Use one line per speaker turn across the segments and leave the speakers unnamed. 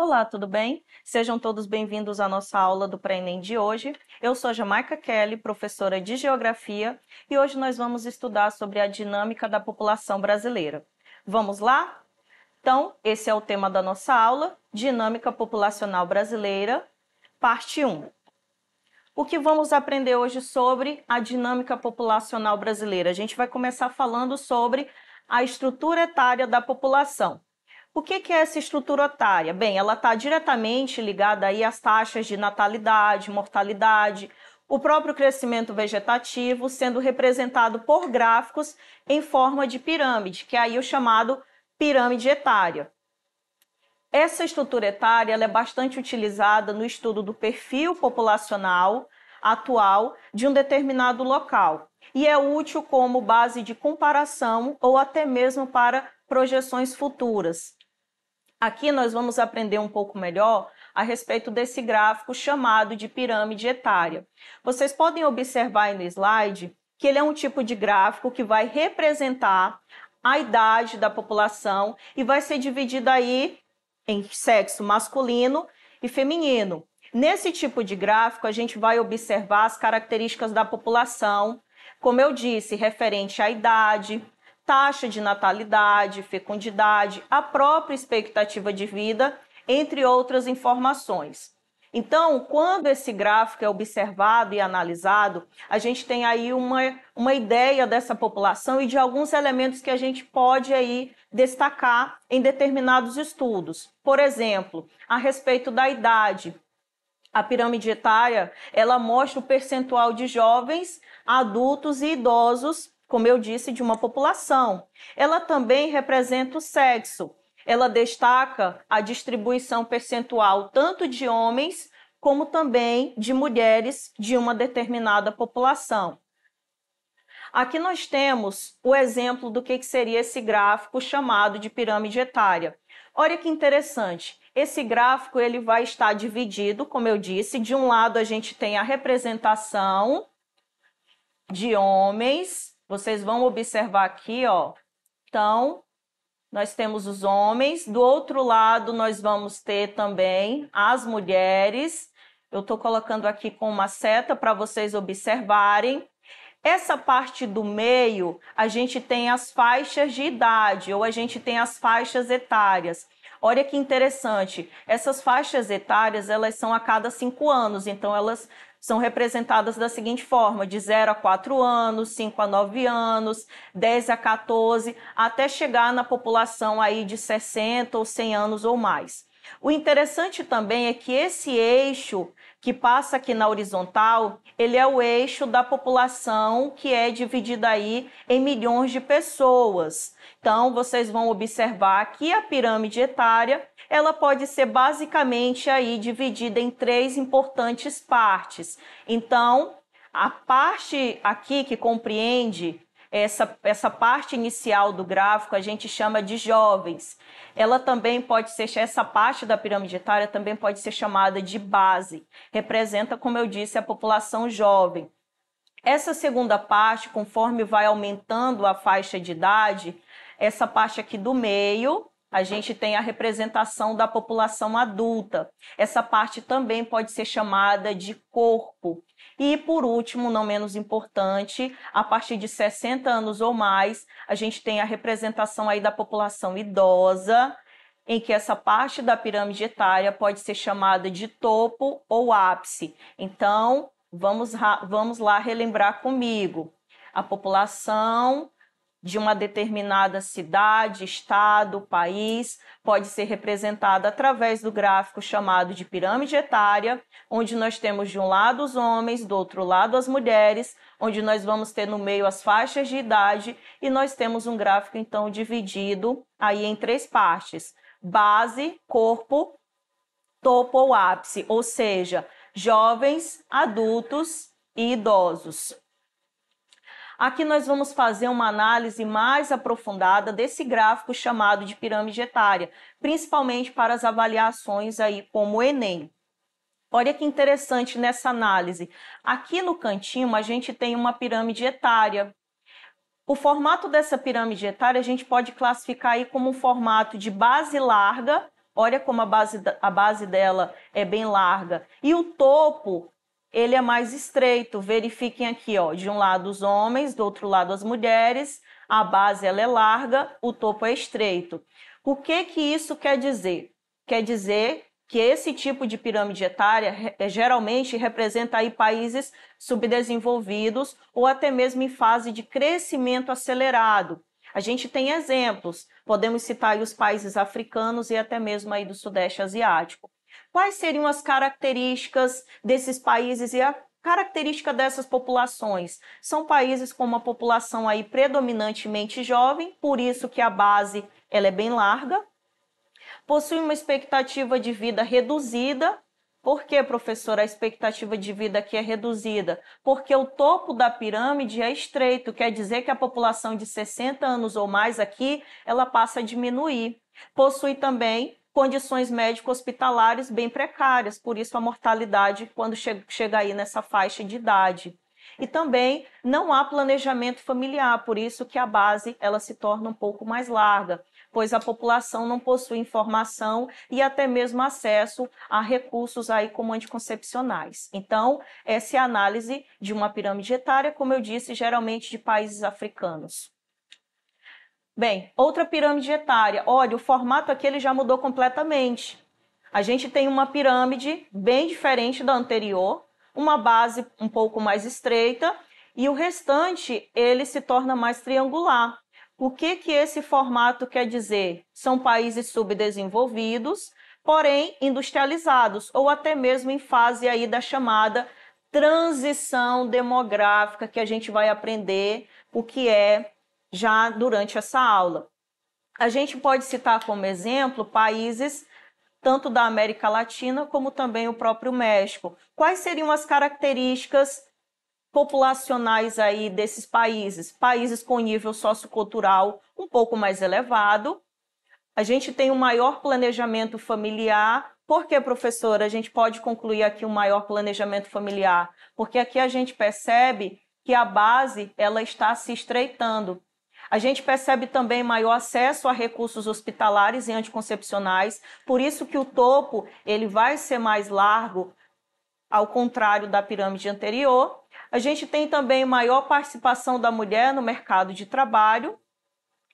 Olá, tudo bem? Sejam todos bem-vindos à nossa aula do pré-ENEM de hoje. Eu sou Jamaica Kelly, professora de Geografia, e hoje nós vamos estudar sobre a dinâmica da população brasileira. Vamos lá? Então, esse é o tema da nossa aula, Dinâmica Populacional Brasileira, parte 1. O que vamos aprender hoje sobre a dinâmica populacional brasileira? A gente vai começar falando sobre a estrutura etária da população. O que, que é essa estrutura otária? Bem, ela está diretamente ligada aí às taxas de natalidade, mortalidade, o próprio crescimento vegetativo sendo representado por gráficos em forma de pirâmide, que é aí o chamado pirâmide etária. Essa estrutura etária é bastante utilizada no estudo do perfil populacional atual de um determinado local e é útil como base de comparação ou até mesmo para projeções futuras. Aqui nós vamos aprender um pouco melhor a respeito desse gráfico chamado de pirâmide etária. Vocês podem observar aí no slide que ele é um tipo de gráfico que vai representar a idade da população e vai ser dividida aí em sexo masculino e feminino. Nesse tipo de gráfico, a gente vai observar as características da população, como eu disse, referente à idade, taxa de natalidade, fecundidade, a própria expectativa de vida, entre outras informações. Então, quando esse gráfico é observado e analisado, a gente tem aí uma, uma ideia dessa população e de alguns elementos que a gente pode aí destacar em determinados estudos. Por exemplo, a respeito da idade. A pirâmide etária, ela mostra o percentual de jovens, adultos e idosos como eu disse, de uma população. Ela também representa o sexo. Ela destaca a distribuição percentual tanto de homens como também de mulheres de uma determinada população. Aqui nós temos o exemplo do que seria esse gráfico chamado de pirâmide etária. Olha que interessante. Esse gráfico ele vai estar dividido, como eu disse, de um lado a gente tem a representação de homens vocês vão observar aqui, ó. Então, nós temos os homens. Do outro lado, nós vamos ter também as mulheres. Eu estou colocando aqui com uma seta para vocês observarem. Essa parte do meio, a gente tem as faixas de idade ou a gente tem as faixas etárias. Olha que interessante, essas faixas etárias elas são a cada cinco anos, então elas são representadas da seguinte forma: de 0 a 4 anos, 5 a 9 anos, 10 a 14, até chegar na população aí de 60 ou 100 anos ou mais. O interessante também é que esse eixo que passa aqui na horizontal, ele é o eixo da população que é dividida aí em milhões de pessoas. Então, vocês vão observar que a pirâmide etária, ela pode ser basicamente aí dividida em três importantes partes. Então, a parte aqui que compreende essa, essa parte inicial do gráfico a gente chama de jovens. Ela também pode ser, essa parte da pirâmide etária também pode ser chamada de base. Representa, como eu disse, a população jovem. Essa segunda parte, conforme vai aumentando a faixa de idade, essa parte aqui do meio, a gente tem a representação da população adulta. Essa parte também pode ser chamada de corpo. E, por último, não menos importante, a partir de 60 anos ou mais, a gente tem a representação aí da população idosa, em que essa parte da pirâmide etária pode ser chamada de topo ou ápice. Então, vamos, vamos lá relembrar comigo. A população de uma determinada cidade, estado, país, pode ser representada através do gráfico chamado de pirâmide etária, onde nós temos de um lado os homens, do outro lado as mulheres, onde nós vamos ter no meio as faixas de idade e nós temos um gráfico então dividido aí em três partes: base, corpo, topo ou ápice, ou seja, jovens, adultos e idosos. Aqui nós vamos fazer uma análise mais aprofundada desse gráfico chamado de pirâmide etária, principalmente para as avaliações aí como o Enem. Olha que interessante nessa análise. Aqui no cantinho a gente tem uma pirâmide etária. O formato dessa pirâmide etária a gente pode classificar aí como um formato de base larga. Olha como a base, a base dela é bem larga. E o topo ele é mais estreito. Verifiquem aqui, ó, de um lado os homens, do outro lado as mulheres. A base ela é larga, o topo é estreito. O que que isso quer dizer? Quer dizer que esse tipo de pirâmide etária eh, geralmente representa aí países subdesenvolvidos ou até mesmo em fase de crescimento acelerado. A gente tem exemplos, podemos citar os países africanos e até mesmo aí do sudeste asiático. Quais seriam as características desses países e a característica dessas populações? São países com uma população aí predominantemente jovem, por isso que a base ela é bem larga. Possui uma expectativa de vida reduzida, por que, professora, a expectativa de vida aqui é reduzida? Porque o topo da pirâmide é estreito, quer dizer que a população de 60 anos ou mais aqui, ela passa a diminuir. Possui também condições médico-hospitalares bem precárias, por isso a mortalidade quando chega, aí nessa faixa de idade. E também não há planejamento familiar, por isso que a base ela se torna um pouco mais larga, pois a população não possui informação e até mesmo acesso a recursos aí como anticoncepcionais. Então, essa é a análise de uma pirâmide etária, como eu disse, geralmente de países africanos. Bem, outra pirâmide etária. Olha, o formato aqui ele já mudou completamente. A gente tem uma pirâmide bem diferente da anterior, uma base um pouco mais estreita e o restante ele se torna mais triangular. O que que esse formato quer dizer? São países subdesenvolvidos, porém industrializados ou até mesmo em fase aí da chamada transição demográfica que a gente vai aprender o que é já durante essa aula. A gente pode citar como exemplo países tanto da América Latina como também o próprio México. Quais seriam as características populacionais aí desses países? Países com nível sociocultural um pouco mais elevado. A gente tem um maior planejamento familiar. Por que, professora, a gente pode concluir aqui um maior planejamento familiar? Porque aqui a gente percebe que a base ela está se estreitando. A gente percebe também maior acesso a recursos hospitalares e anticoncepcionais, por isso que o topo ele vai ser mais largo, ao contrário da pirâmide anterior. A gente tem também maior participação da mulher no mercado de trabalho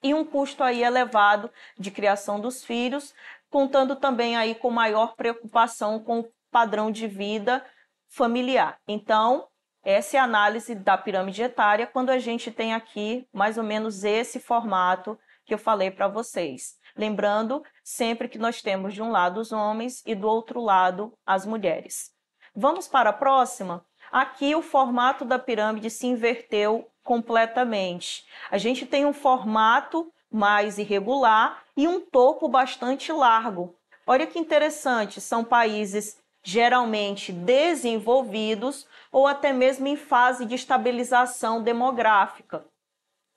e um custo aí elevado de criação dos filhos, contando também aí com maior preocupação com o padrão de vida familiar. Então, essa é a análise da pirâmide etária quando a gente tem aqui mais ou menos esse formato que eu falei para vocês. Lembrando sempre que nós temos de um lado os homens e do outro lado as mulheres. Vamos para a próxima? Aqui o formato da pirâmide se inverteu completamente. A gente tem um formato mais irregular e um topo bastante largo. Olha que interessante, são países geralmente desenvolvidos ou até mesmo em fase de estabilização demográfica.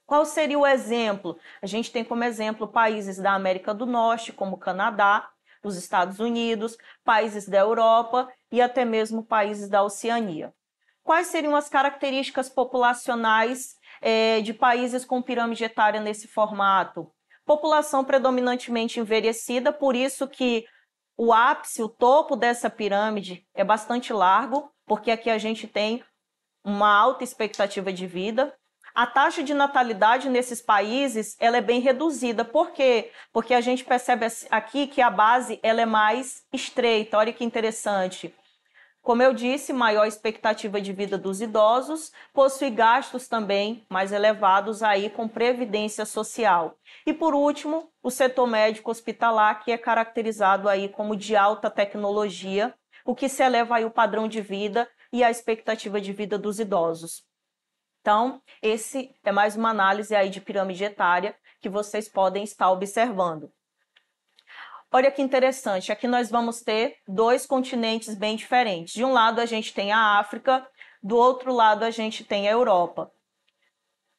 Qual seria o exemplo? A gente tem como exemplo países da América do Norte, como Canadá, os Estados Unidos, países da Europa e até mesmo países da Oceania. Quais seriam as características populacionais é, de países com pirâmide etária nesse formato? População predominantemente envelhecida, por isso que o ápice, o topo dessa pirâmide é bastante largo, porque aqui a gente tem uma alta expectativa de vida. A taxa de natalidade nesses países ela é bem reduzida. Por quê? Porque a gente percebe aqui que a base ela é mais estreita. Olha que interessante. Como eu disse, maior expectativa de vida dos idosos, possui gastos também mais elevados aí com previdência social. E por último, o setor médico hospitalar, que é caracterizado aí como de alta tecnologia, o que se eleva aí o padrão de vida e a expectativa de vida dos idosos. Então, esse é mais uma análise aí de pirâmide etária que vocês podem estar observando. Olha que interessante, aqui nós vamos ter dois continentes bem diferentes. De um lado a gente tem a África, do outro lado a gente tem a Europa.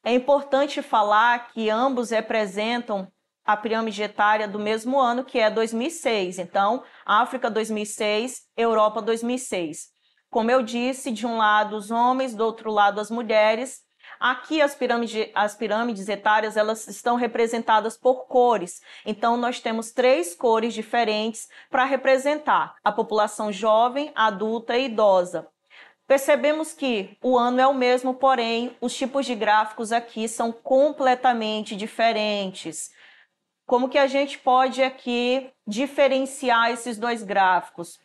É importante falar que ambos representam a pirâmide etária do mesmo ano, que é 2006. Então, África 2006, Europa 2006. Como eu disse, de um lado os homens, do outro lado as mulheres, Aqui as pirâmides, as pirâmides etárias elas estão representadas por cores. Então nós temos três cores diferentes para representar a população jovem, adulta e idosa. Percebemos que o ano é o mesmo, porém os tipos de gráficos aqui são completamente diferentes. Como que a gente pode aqui diferenciar esses dois gráficos?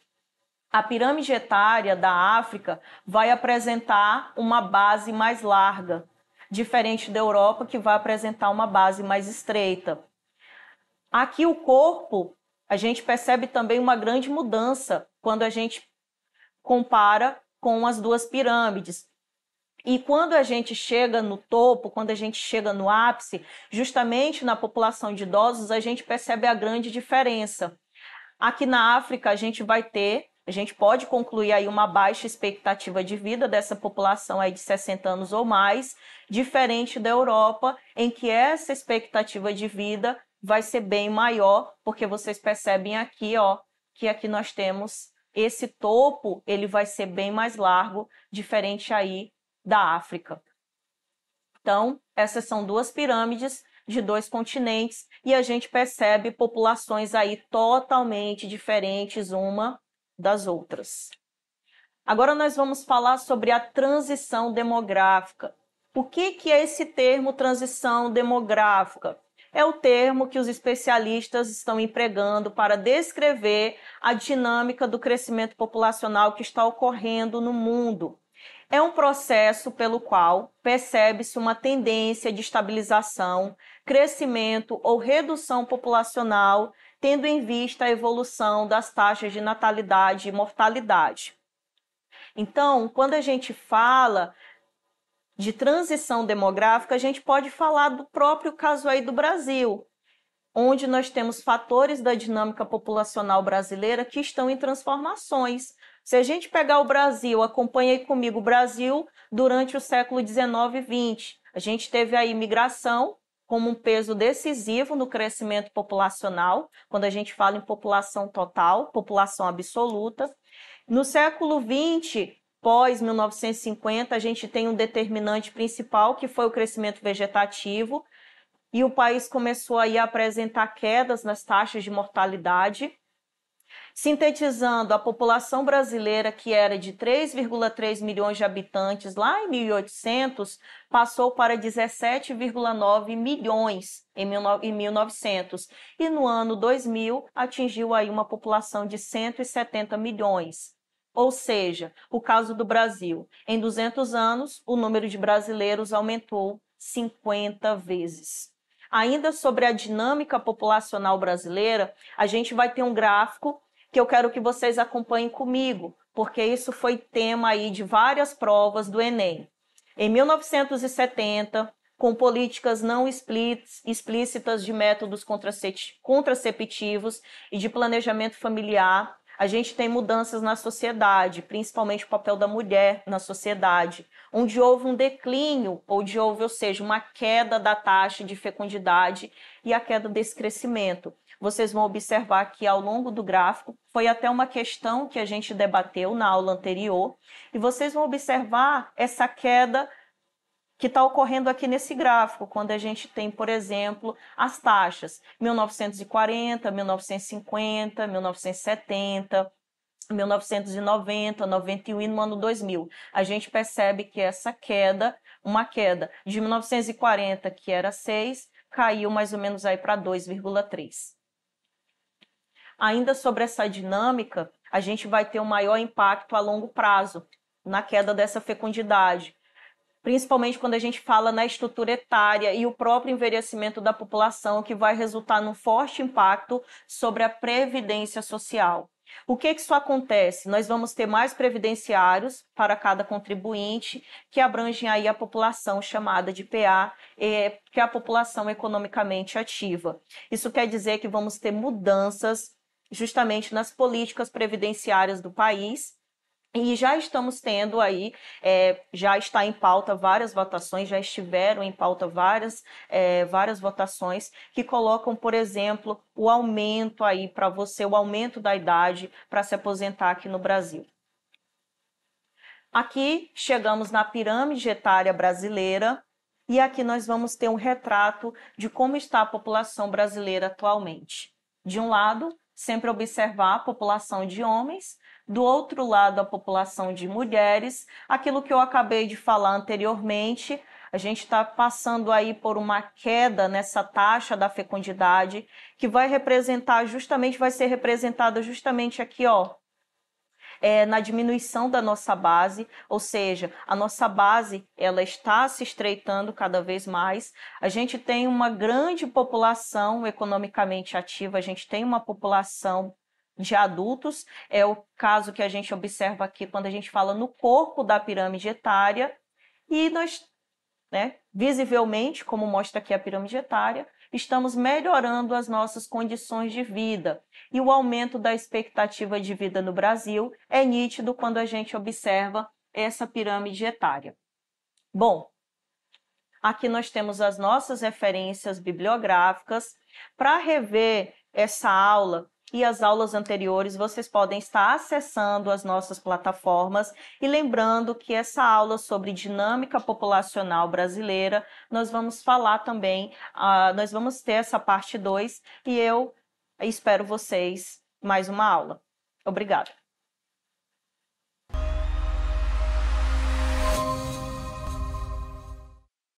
a pirâmide etária da África vai apresentar uma base mais larga, diferente da Europa, que vai apresentar uma base mais estreita. Aqui, o corpo, a gente percebe também uma grande mudança quando a gente compara com as duas pirâmides. E quando a gente chega no topo, quando a gente chega no ápice, justamente na população de idosos, a gente percebe a grande diferença. Aqui na África, a gente vai ter a gente pode concluir aí uma baixa expectativa de vida dessa população aí de 60 anos ou mais, diferente da Europa, em que essa expectativa de vida vai ser bem maior, porque vocês percebem aqui, ó, que aqui nós temos esse topo, ele vai ser bem mais largo, diferente aí da África. Então, essas são duas pirâmides de dois continentes e a gente percebe populações aí totalmente diferentes uma das outras. Agora nós vamos falar sobre a transição demográfica. O que, que é esse termo transição demográfica? É o termo que os especialistas estão empregando para descrever a dinâmica do crescimento populacional que está ocorrendo no mundo. É um processo pelo qual percebe-se uma tendência de estabilização crescimento ou redução populacional, tendo em vista a evolução das taxas de natalidade e mortalidade. Então, quando a gente fala de transição demográfica, a gente pode falar do próprio caso aí do Brasil, onde nós temos fatores da dinâmica populacional brasileira que estão em transformações. Se a gente pegar o Brasil, acompanhe aí comigo o Brasil durante o século 19 e 20, a gente teve a imigração como um peso decisivo no crescimento populacional, quando a gente fala em população total, população absoluta. No século XX, pós 1950, a gente tem um determinante principal que foi o crescimento vegetativo, e o país começou aí a apresentar quedas nas taxas de mortalidade sintetizando a população brasileira, que era de 3,3 milhões de habitantes lá em 1800, passou para 17,9 milhões em 1900 e no ano 2000 atingiu aí uma população de 170 milhões. Ou seja, o caso do Brasil, em 200 anos, o número de brasileiros aumentou 50 vezes. Ainda sobre a dinâmica populacional brasileira, a gente vai ter um gráfico que eu quero que vocês acompanhem comigo, porque isso foi tema aí de várias provas do Enem. Em 1970, com políticas não explícitas de métodos contraceptivos e de planejamento familiar, a gente tem mudanças na sociedade, principalmente o papel da mulher na sociedade, onde houve um declínio, de houve, ou seja, uma queda da taxa de fecundidade e a queda desse crescimento vocês vão observar que ao longo do gráfico foi até uma questão que a gente debateu na aula anterior, e vocês vão observar essa queda que está ocorrendo aqui nesse gráfico, quando a gente tem, por exemplo, as taxas 1940, 1950, 1970, 1990, 91 e no ano 2000. A gente percebe que essa queda, uma queda de 1940, que era 6, caiu mais ou menos aí para 2,3 ainda sobre essa dinâmica, a gente vai ter um maior impacto a longo prazo na queda dessa fecundidade. Principalmente quando a gente fala na estrutura etária e o próprio envelhecimento da população, que vai resultar num forte impacto sobre a previdência social. O que, que isso acontece? Nós vamos ter mais previdenciários para cada contribuinte, que abrangem aí a população chamada de PA, é, que é a população economicamente ativa. Isso quer dizer que vamos ter mudanças justamente nas políticas previdenciárias do país. E já estamos tendo aí, é, já está em pauta várias votações, já estiveram em pauta várias, é, várias votações que colocam, por exemplo, o aumento aí para você, o aumento da idade para se aposentar aqui no Brasil. Aqui chegamos na pirâmide etária brasileira e aqui nós vamos ter um retrato de como está a população brasileira atualmente. De um lado, sempre observar a população de homens, do outro lado, a população de mulheres. Aquilo que eu acabei de falar anteriormente, a gente está passando aí por uma queda nessa taxa da fecundidade, que vai representar justamente, vai ser representada justamente aqui, ó, é, na diminuição da nossa base, ou seja, a nossa base ela está se estreitando cada vez mais. A gente tem uma grande população economicamente ativa, a gente tem uma população de adultos, é o caso que a gente observa aqui quando a gente fala no corpo da pirâmide etária, e nós, né, visivelmente, como mostra aqui a pirâmide etária, estamos melhorando as nossas condições de vida. E o aumento da expectativa de vida no Brasil é nítido quando a gente observa essa pirâmide etária. Bom, aqui nós temos as nossas referências bibliográficas. Para rever essa aula, e as aulas anteriores, vocês podem estar acessando as nossas plataformas e lembrando que essa aula sobre dinâmica populacional brasileira, nós vamos falar também, uh, nós vamos ter essa parte 2 e eu espero vocês mais uma aula. Obrigada.